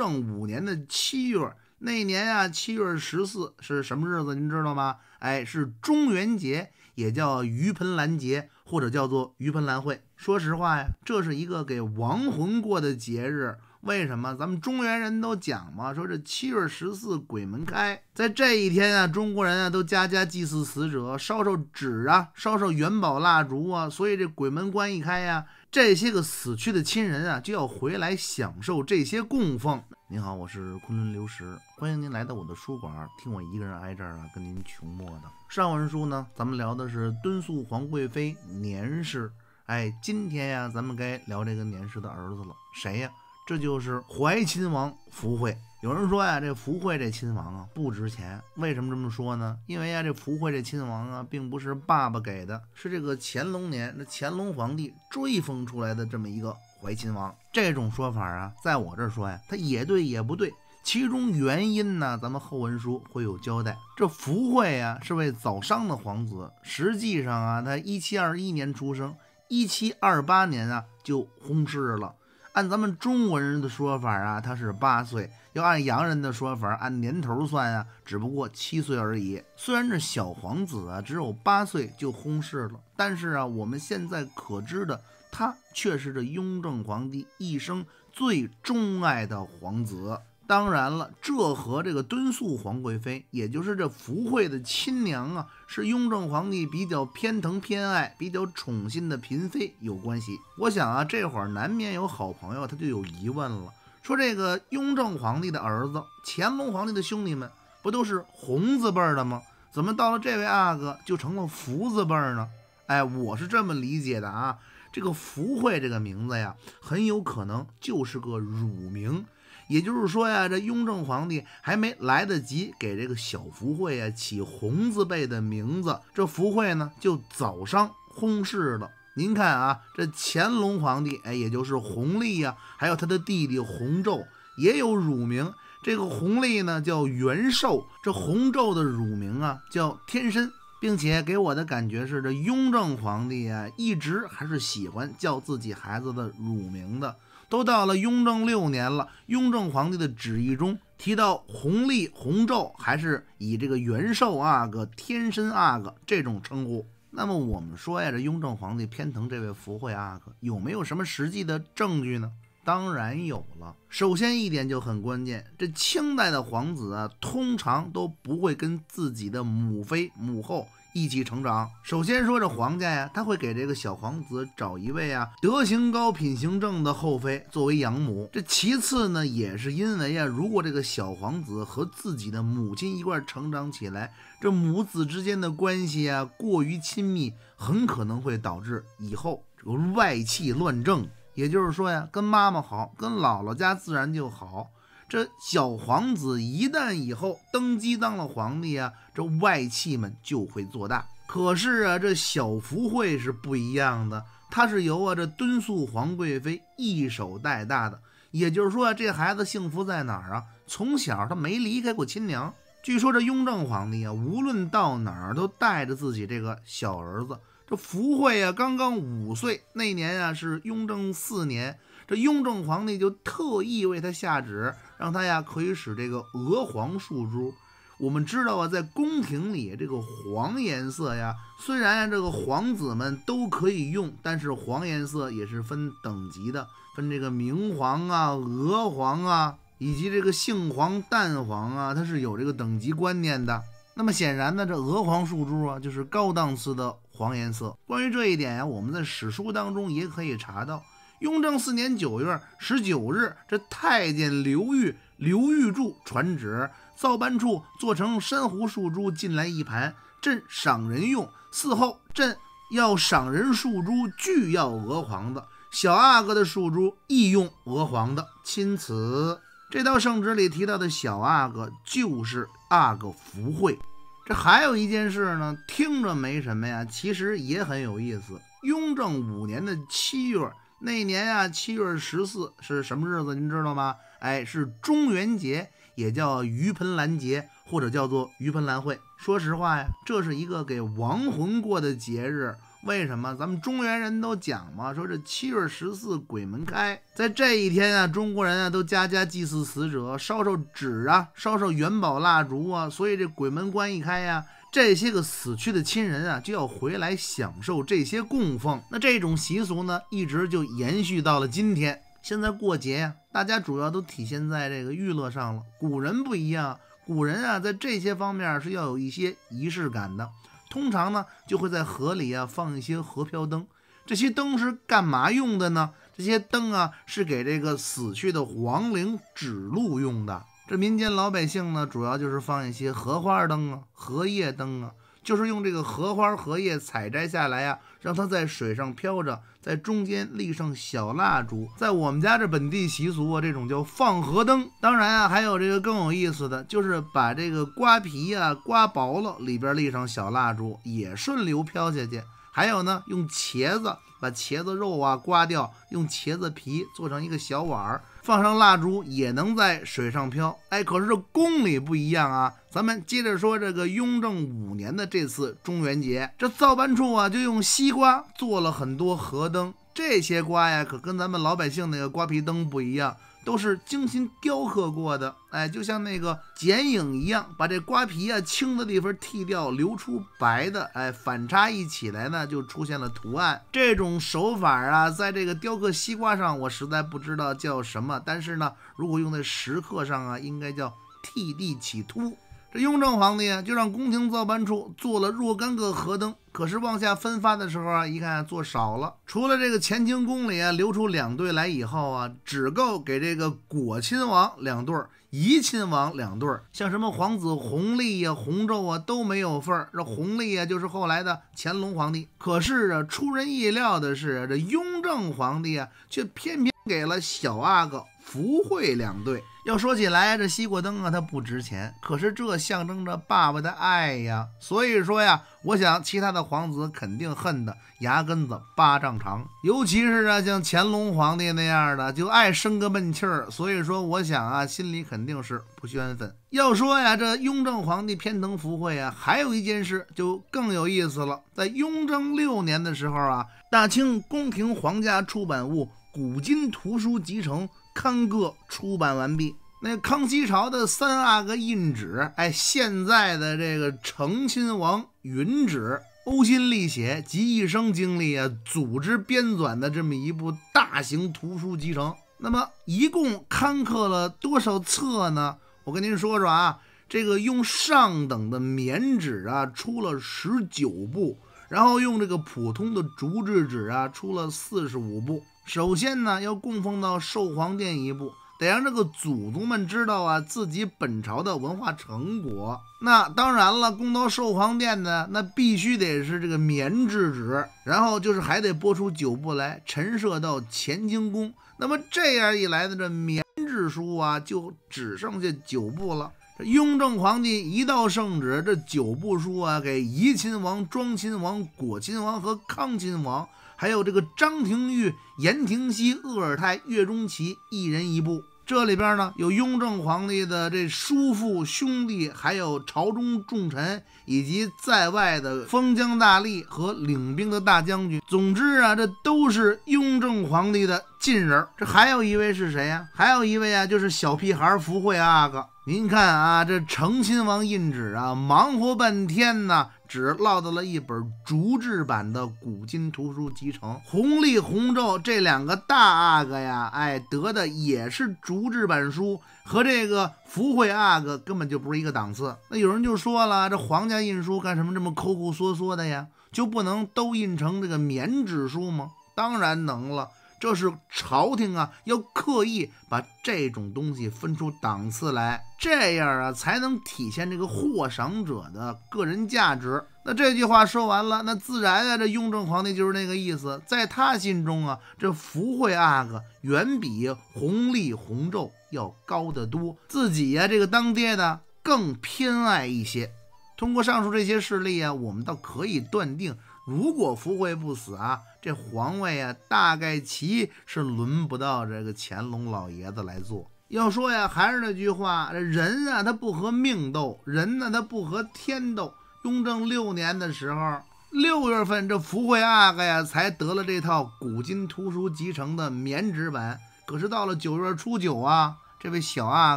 正五年的七月，那年啊，七月十四是什么日子？您知道吗？哎，是中元节，也叫盂盆兰节，或者叫做盂盆兰会。说实话呀，这是一个给亡魂过的节日。为什么？咱们中原人都讲嘛，说这七月十四鬼门开，在这一天啊，中国人啊都家家祭祀死者，烧烧纸啊，烧烧元宝、蜡烛啊。所以这鬼门关一开呀。这些个死去的亲人啊，就要回来享受这些供奉。您好，我是昆仑流石，欢迎您来到我的书馆，听我一个人挨这儿啊，跟您穷磨的。上文书呢，咱们聊的是敦肃皇贵妃年氏，哎，今天呀，咱们该聊这个年氏的儿子了，谁呀？这就是怀亲王福惠。有人说呀，这福惠这亲王啊不值钱。为什么这么说呢？因为呀，这福惠这亲王啊，并不是爸爸给的，是这个乾隆年，那乾隆皇帝追封出来的这么一个怀亲王。这种说法啊，在我这儿说呀，他也对，也不对。其中原因呢，咱们后文书会有交代。这福惠啊，是位早商的皇子。实际上啊，他一七二一年出生，一七二八年啊就薨逝了。按咱们中国人的说法啊，他是八岁；要按洋人的说法，按年头算啊，只不过七岁而已。虽然这小皇子啊只有八岁就薨逝了，但是啊，我们现在可知的，他却是这雍正皇帝一生最钟爱的皇子。当然了，这和这个敦肃皇贵妃，也就是这福惠的亲娘啊，是雍正皇帝比较偏疼偏爱、比较宠幸的嫔妃有关系。我想啊，这会儿难免有好朋友他就有疑问了，说这个雍正皇帝的儿子，乾隆皇帝的兄弟们不都是红字辈的吗？怎么到了这位阿哥就成了福字辈呢？哎，我是这么理解的啊，这个福惠这个名字呀，很有可能就是个乳名。也就是说呀，这雍正皇帝还没来得及给这个小福慧啊起红字辈的名字，这福慧呢就早伤，轰逝了。您看啊，这乾隆皇帝哎，也就是弘历呀，还有他的弟弟弘昼，也有乳名。这个弘历呢叫元寿，这弘昼的乳名啊叫天申，并且给我的感觉是，这雍正皇帝啊一直还是喜欢叫自己孩子的乳名的。都到了雍正六年了，雍正皇帝的旨意中提到弘历、弘昼，还是以这个元寿阿哥、天身阿哥这种称呼。那么我们说呀，这雍正皇帝偏疼这位福惠阿哥，有没有什么实际的证据呢？当然有了。首先一点就很关键，这清代的皇子啊，通常都不会跟自己的母妃、母后。一起成长。首先说这皇家呀，他会给这个小皇子找一位啊德行高、品行正的后妃作为养母。这其次呢，也是因为啊，如果这个小皇子和自己的母亲一块儿成长起来，这母子之间的关系啊过于亲密，很可能会导致以后这个外戚乱政。也就是说呀，跟妈妈好，跟姥姥家自然就好。这小皇子一旦以后登基当了皇帝啊，这外戚们就会做大。可是啊，这小福慧是不一样的，他是由啊这敦肃皇贵妃一手带大的。也就是说，这孩子幸福在哪儿啊？从小他没离开过亲娘。据说这雍正皇帝啊，无论到哪儿都带着自己这个小儿子。这福惠啊，刚刚五岁那年啊，是雍正四年。这雍正皇帝就特意为他下旨，让他呀可以使这个鹅黄数珠。我们知道啊，在宫廷里，这个黄颜色呀，虽然这个皇子们都可以用，但是黄颜色也是分等级的，分这个明黄啊、鹅黄啊，以及这个杏黄、淡黄啊，它是有这个等级观念的。那么显然呢，这鹅黄数珠啊，就是高档次的黄颜色。关于这一点呀，我们在史书当中也可以查到。雍正四年九月十九日，这太监刘玉、刘玉柱传旨，造办处做成珊瑚树珠，进来一盘，朕赏人用。嗣后，朕要赏人树珠，俱要鹅黄的。小阿哥的树珠亦用鹅黄的。钦此。这道圣旨里提到的小阿哥，就是阿哥福慧。这还有一件事呢，听着没什么呀，其实也很有意思。雍正五年的七月。那年啊，七月十四是什么日子，您知道吗？哎，是中元节，也叫盂盆兰节，或者叫做盂盆兰会。说实话呀，这是一个给亡魂过的节日。为什么？咱们中原人都讲嘛，说这七月十四鬼门开，在这一天啊，中国人啊都家家祭祀死者，烧烧纸啊，烧烧元宝、蜡烛啊，所以这鬼门关一开呀。这些个死去的亲人啊，就要回来享受这些供奉。那这种习俗呢，一直就延续到了今天。现在过节呀，大家主要都体现在这个娱乐上了。古人不一样，古人啊，在这些方面是要有一些仪式感的。通常呢，就会在河里啊放一些河漂灯。这些灯是干嘛用的呢？这些灯啊，是给这个死去的亡灵指路用的。这民间老百姓呢，主要就是放一些荷花灯啊、荷叶灯啊，就是用这个荷花、荷叶采摘下来呀，让它在水上飘着，在中间立上小蜡烛。在我们家这本地习俗啊，这种叫放河灯。当然啊，还有这个更有意思的，就是把这个瓜皮呀刮薄了，里边立上小蜡烛，也顺流飘下去。还有呢，用茄子。把茄子肉啊刮掉，用茄子皮做成一个小碗儿，放上蜡烛也能在水上飘。哎，可是宫里不一样啊。咱们接着说这个雍正五年的这次中元节，这造办处啊就用西瓜做了很多河灯。这些瓜呀，可跟咱们老百姓那个瓜皮灯不一样。都是精心雕刻过的，哎，就像那个剪影一样，把这瓜皮啊青的地方剃掉，留出白的，哎，反差一起来呢，就出现了图案。这种手法啊，在这个雕刻西瓜上，我实在不知道叫什么，但是呢，如果用在石刻上啊，应该叫剃地起凸。这雍正皇帝啊，就让宫廷造办处做了若干个河灯，可是往下分发的时候啊，一看做少了，除了这个乾清宫里啊留出两对来以后啊，只够给这个果亲王两对，怡亲王两对，像什么皇子弘历呀、弘昼啊都没有份儿。这弘历呀，就是后来的乾隆皇帝。可是啊，出人意料的是，这雍正皇帝啊，却偏偏给了小阿哥。福慧两对，要说起来，这西瓜灯啊，它不值钱，可是这象征着爸爸的爱呀。所以说呀，我想其他的皇子肯定恨得牙根子巴丈长，尤其是啊，像乾隆皇帝那样的，就爱生个闷气儿。所以说，我想啊，心里肯定是不宣愤。要说呀，这雍正皇帝偏疼福慧啊，还有一件事就更有意思了。在雍正六年的时候啊，大清宫廷皇家出版物《古今图书集成》。刊刻出版完毕。那康熙朝的三阿哥印旨，哎，现在的这个成亲王允旨，呕心沥血，集一生精力啊，组织编纂的这么一部大型图书集成。那么一共刊刻了多少册呢？我跟您说说啊，这个用上等的棉纸啊，出了十九部，然后用这个普通的竹制纸啊，出了四十五部。首先呢，要供奉到寿皇殿一部，得让这个祖宗们知道啊，自己本朝的文化成果。那当然了，供到寿皇殿呢，那必须得是这个绵制纸，然后就是还得拨出九部来陈设到乾清宫。那么这样一来呢，这棉质书啊，就只剩下九部了。雍正皇帝一道圣旨，这九部书啊，给怡亲王、庄亲王、果亲王和康亲王。还有这个张廷玉、严廷熙、鄂尔泰、岳钟琪，一人一部。这里边呢有雍正皇帝的这叔父、兄弟，还有朝中重臣，以及在外的封疆大吏和领兵的大将军。总之啊，这都是雍正皇帝的。近人，这还有一位是谁呀？还有一位啊，就是小屁孩福惠阿哥。您看啊，这成亲王印纸啊，忙活半天呢，只落到了一本竹制版的古今图书集成。弘历、弘昼这两个大阿哥呀，哎，得的也是竹制版书，和这个福惠阿哥根本就不是一个档次。那有人就说了，这皇家印书干什么这么抠抠缩缩的呀？就不能都印成这个棉纸书吗？当然能了。这是朝廷啊，要刻意把这种东西分出档次来，这样啊，才能体现这个获赏者的个人价值。那这句话说完了，那自然啊，这雍正皇帝就是那个意思，在他心中啊，这福惠阿哥远比弘历、弘昼要高得多，自己呀，这个当爹的更偏爱一些。通过上述这些事例啊，我们倒可以断定。如果福贵不死啊，这皇位啊，大概其是轮不到这个乾隆老爷子来做。要说呀，还是那句话，这人啊，他不和命斗，人呢，他不和天斗。雍正六年的时候，六月份这福贵阿哥呀，才得了这套古今图书集成的棉纸版。可是到了九月初九啊，这位小阿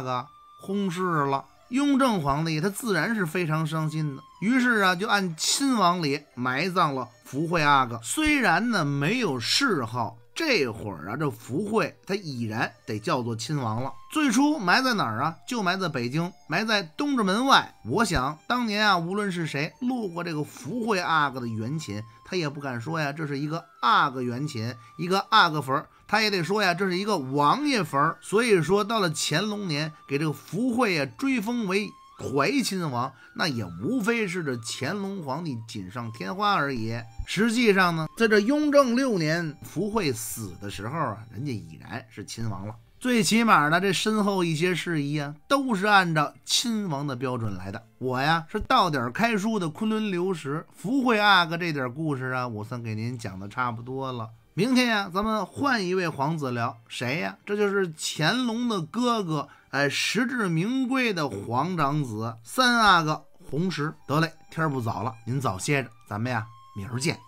哥轰逝了。雍正皇帝他自然是非常伤心的，于是啊，就按亲王礼埋葬了福惠阿哥。虽然呢没有谥号，这会儿啊，这福惠他已然得叫做亲王了。最初埋在哪儿啊？就埋在北京，埋在东直门外。我想当年啊，无论是谁路过这个福惠阿哥的原寝，他也不敢说呀，这是一个阿哥原寝，一个阿哥坟。他也得说呀，这是一个王爷坟儿，所以说到了乾隆年，给这个福惠呀追封为怀亲王，那也无非是这乾隆皇帝锦上添花而已。实际上呢，在这雍正六年福惠死的时候啊，人家已然是亲王了，最起码呢，这身后一些事宜啊，都是按照亲王的标准来的。我呀是到点儿开书的昆仑流石，福惠阿哥这点故事啊，我算给您讲的差不多了。明天呀，咱们换一位皇子聊，谁呀？这就是乾隆的哥哥，哎，实至名归的皇长子三阿哥弘时。得嘞，天不早了，您早歇着，咱们呀，明儿见。